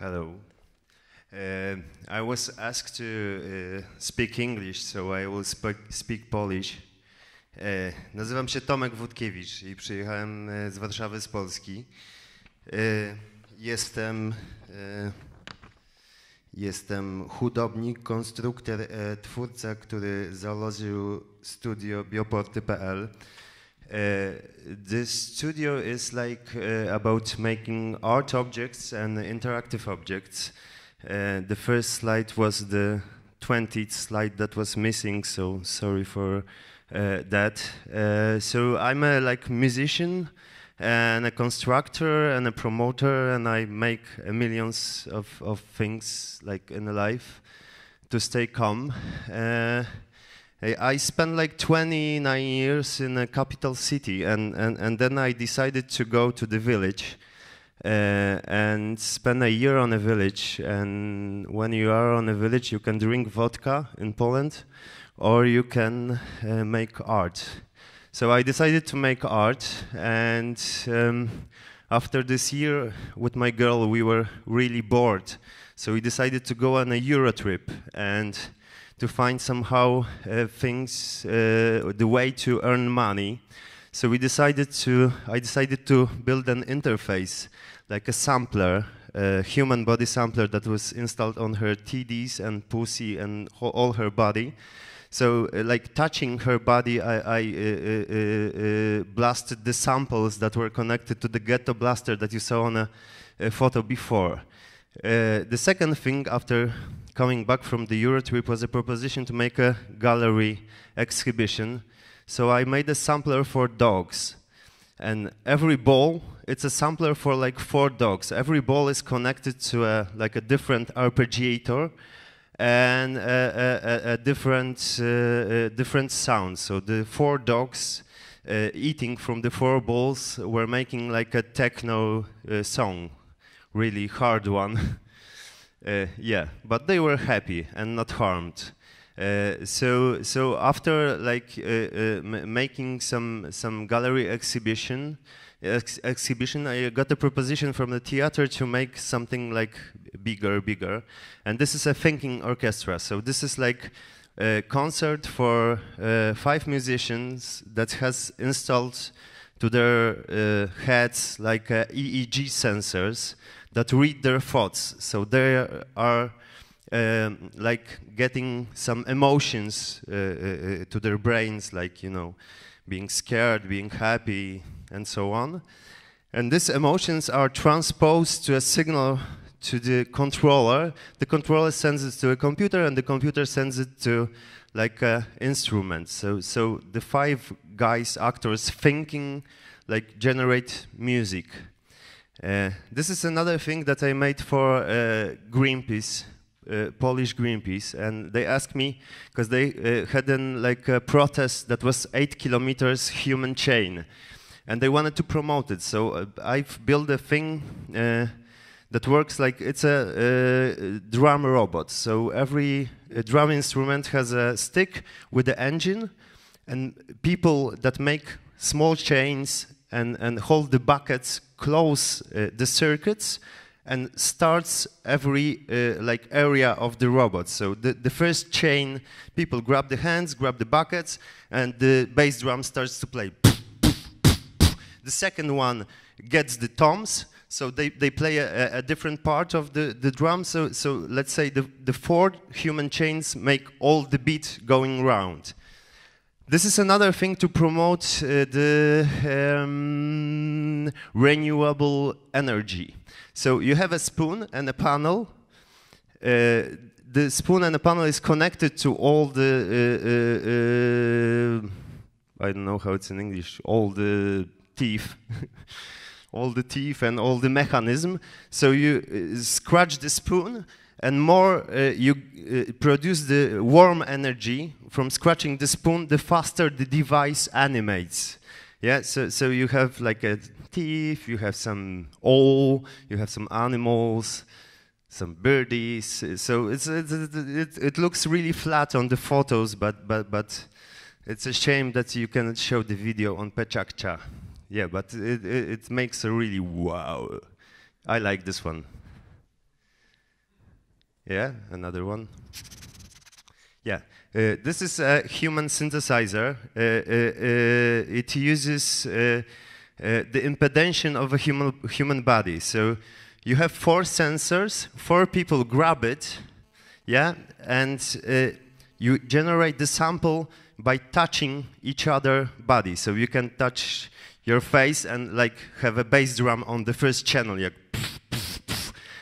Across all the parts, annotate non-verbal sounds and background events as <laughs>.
Hello. Uh, I was asked to uh, speak English, so I will speak Polish. Uh, nazywam się Tomek Wódkiewicz i przyjechałem e, z Warszawy, z Polski. E, jestem, e, jestem hudobnik, konstruktor, twórca, który założył studio bioporty.pl. Uh, this studio is like uh, about making art objects and interactive objects. Uh, the first slide was the 20th slide that was missing, so sorry for uh, that. Uh, so I'm a like musician and a constructor and a promoter, and I make millions of, of things like in life to stay calm. I spent like 29 years in a capital city, and, and, and then I decided to go to the village uh, and spend a year on a village. And when you are on a village, you can drink vodka in Poland or you can uh, make art. So I decided to make art, and um, after this year with my girl, we were really bored. So we decided to go on a Euro trip and to find somehow uh, things, uh, the way to earn money. So we decided to, I decided to build an interface, like a sampler, a human body sampler that was installed on her TDs and pussy and all her body. So, uh, like touching her body, I, I uh, uh, uh, blasted the samples that were connected to the ghetto blaster that you saw on a, a photo before. the second thing, after coming back from the Euro trip was a proposition to make a gallery exhibition. So I made a sampler for dogs. And every ball, it's a sampler for like four dogs. Every ball is connected to a, like a different arpeggiator and a, a, a different, uh, uh, different sound. So the four dogs uh, eating from the four balls were making like a techno uh, song, really hard one. <laughs> Uh, yeah, but they were happy and not harmed. Uh, so so after like uh, uh, making some some gallery exhibition ex exhibition I got a proposition from the theater to make something like bigger bigger and this is a thinking orchestra so this is like a concert for uh, five musicians that has installed to their uh, heads like EEG sensors that read their thoughts. So they are um, like getting some emotions uh, uh, uh, to their brains, like, you know, being scared, being happy, and so on. And these emotions are transposed to a signal to the controller. The controller sends it to a computer, and the computer sends it to like an instrument. So, so the five guys, actors, thinking, like generate music. Uh, this is another thing that I made for uh, Greenpeace, uh, Polish Greenpeace, and they asked me because they uh, had an, like a protest that was eight kilometers human chain, and they wanted to promote it. So uh, I've built a thing that works like it's a drum robot. So every drum instrument has a stick with the engine, and people that make small chains and, and hold the buckets close uh, the circuits and starts every uh, like area of the robot. So the, the first chain, people grab the hands, grab the buckets, and the bass drum starts to play. The second one gets the toms, so they, they play a, a, different part of the, the drum. So, so let's say the, the four human chains make all the beat going round this is another thing to promote uh, the um, renewable energy. So you have a spoon and a panel. Uh, the spoon and the panel is connected to all the uh, uh, uh I don't know how it's in English. All the teeth. <laughs> all the teeth and all the mechanism. So you uh, scratch the spoon and more uh, you uh, produce the warm energy from scratching the spoon, the faster the device animates. Yeah, so, so you have like a teeth, you have some owl, you have some animals, some birdies. So it's, it's, it, it looks really flat on the photos, but, but, but it's a shame that you cannot show the video on Pechakcha. Yeah, but it, it, it makes a really wow. I like this one. Yeah, another one. Yeah, uh, this is a human synthesizer. Uh, uh, uh it uses uh, uh, the impedance of a human, human body. So you have four sensors, four people grab it, yeah, and you generate the sample by touching each other body. So you can touch your face and like have a bass drum on the first channel,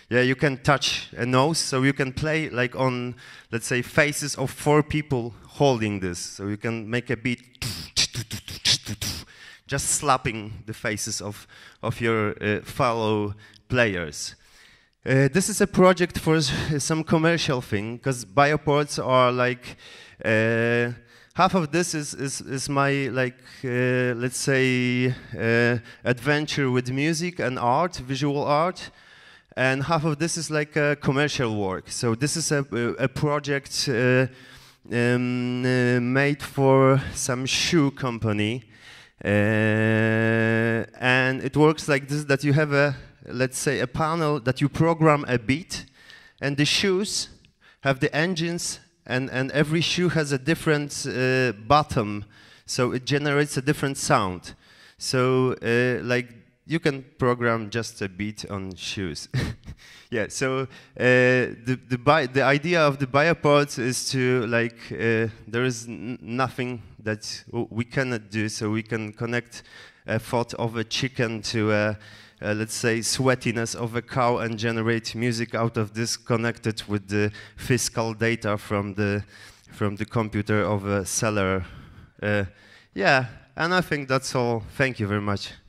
yeah, you can touch a nose, so you can play like on, let's say, faces of four people holding this. So you can make a beat, just slapping the faces of, of your uh, fellow players. Uh, this is a project for some commercial thing, because bioports are like, uh, half of this is, is, is my like uh, let's say uh, adventure with music and art visual art and half of this is like a commercial work. So this is a, a project uh, um, uh, made for some shoe company, uh, and it works like this: that you have a, let's say, a panel that you program a beat, and the shoes have the engines, and and every shoe has a different uh, bottom, so it generates a different sound. So like you can program just a bit on shoes. <laughs> yeah, so uh, the the, bi the idea of the biopods is to like uh, there is nothing that we cannot do, so we can connect a thought of a chicken to a, a let's say sweatiness of a cow and generate music out of this connected with the fiscal data from the from the computer of a seller. Uh, yeah, and I think that's all. Thank you very much.